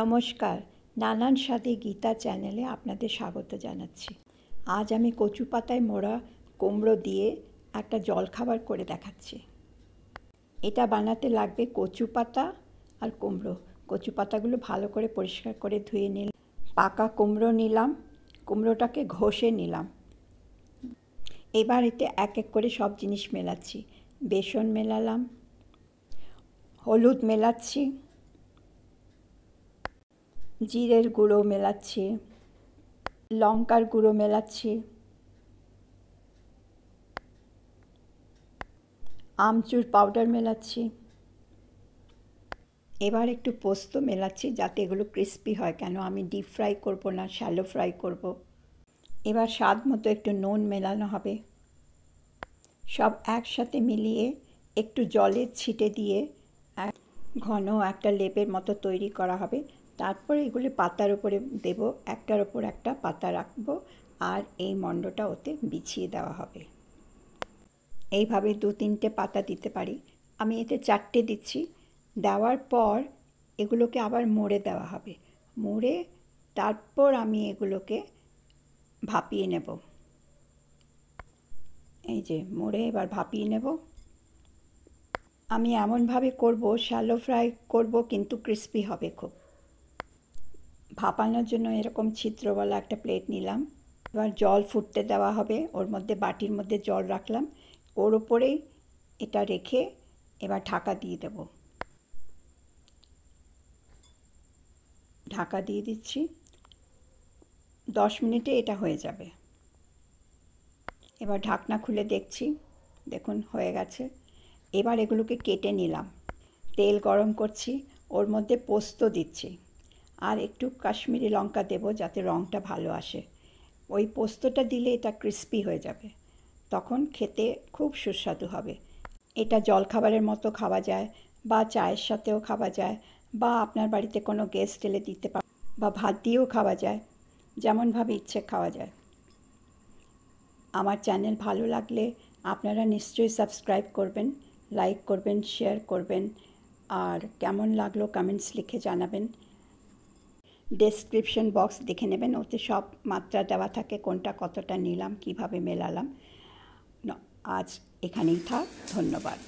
নমস্কার নানান স্বাদে গীতা চ্যানেলে আপনাদের স্বাগত জানাচ্ছি আজ আমি কচু পাতায় মোড়া কুমড়ো দিয়ে একটা জলখাবার করে দেখাচ্ছি এটা বানাতে লাগবে কচু পাতা আর কুমড়ো কচু পাতাগুলো ভালো করে পরিষ্কার করে ধুয়ে নিল পাকা কুমড়ো নিলাম কুমড়োটাকে ঘষে নিলাম এবার এতে এক এক করে সব জিনিস মেলাচ্ছি বেসন মেলালাম হলুদ মেলাচ্ছি জিরের গুঁড়ো মেলাচ্ছি লঙ্কার গুঁড়ো মেলাচ্ছি আমচুর পাউডার মেলাচ্ছি এবার একটু পোস্ত মেলাচ্ছি যাতে এগুলো ক্রিস্পি হয় কেন আমি ডিপ ফ্রাই করব না শ্যালো ফ্রাই করব। এবার স্বাদ মতো একটু নুন মেলানো হবে সব একসাথে মিলিয়ে একটু জলে ছিটে দিয়ে ঘন একটা লেপের মতো তৈরি করা হবে তারপর এগুলি পাতার উপরে দেব একটার ওপর একটা পাতা রাখব আর এই মণ্ডটা ওতে বিছিয়ে দেওয়া হবে এইভাবে দু তিনটে পাতা দিতে পারি আমি এতে চারটে দিচ্ছি দেওয়ার পর এগুলোকে আবার মোড়ে দেওয়া হবে মোড়ে তারপর আমি এগুলোকে ভাপিয়ে নেব এই যে মোড়ে এবার ভাপিয়ে নেব আমি এমনভাবে করব শ্যালো ফ্রাই করব কিন্তু ক্রিস্পি হবে খুব ভাপানোর জন্য এরকম ছিদ্রওয়ালা একটা প্লেট নিলাম এবার জল ফুটতে দেওয়া হবে ওর মধ্যে বাটির মধ্যে জল রাখলাম ওর ওপরেই এটা রেখে এবার ঢাকা দিয়ে দেব ঢাকা দিয়ে দিচ্ছি দশ মিনিটে এটা হয়ে যাবে এবার ঢাকনা খুলে দেখছি দেখুন হয়ে গেছে এবার এগুলোকে কেটে নিলাম তেল গরম করছি ওর মধ্যে পোস্ত দিচ্ছি আর একটু কাশ্মীরি লঙ্কা দেবো যাতে রঙটা ভালো আসে ওই পোস্তটা দিলে এটা ক্রিস্পি হয়ে যাবে তখন খেতে খুব সুস্বাদু হবে এটা জলখাবারের মতো খাওয়া যায় বা চায়ের সাথেও খাওয়া যায় বা আপনার বাড়িতে কোনো গেস্ট এলে দিতে পার বা ভাত দিয়েও খাওয়া যায় যেমনভাবে ইচ্ছে খাওয়া যায় আমার চ্যানেল ভালো লাগলে আপনারা নিশ্চয়ই সাবস্ক্রাইব করবেন লাইক করবেন শেয়ার করবেন আর কেমন লাগলো কমেন্টস লিখে জানাবেন ডেসক্রিপশন বক্স দেখে নেবেন ওতে সব মাত্রা দেওয়া থাকে কোনটা কতটা নিলাম কিভাবে মেলালাম আজ এখানেই থাক ধন্যবাদ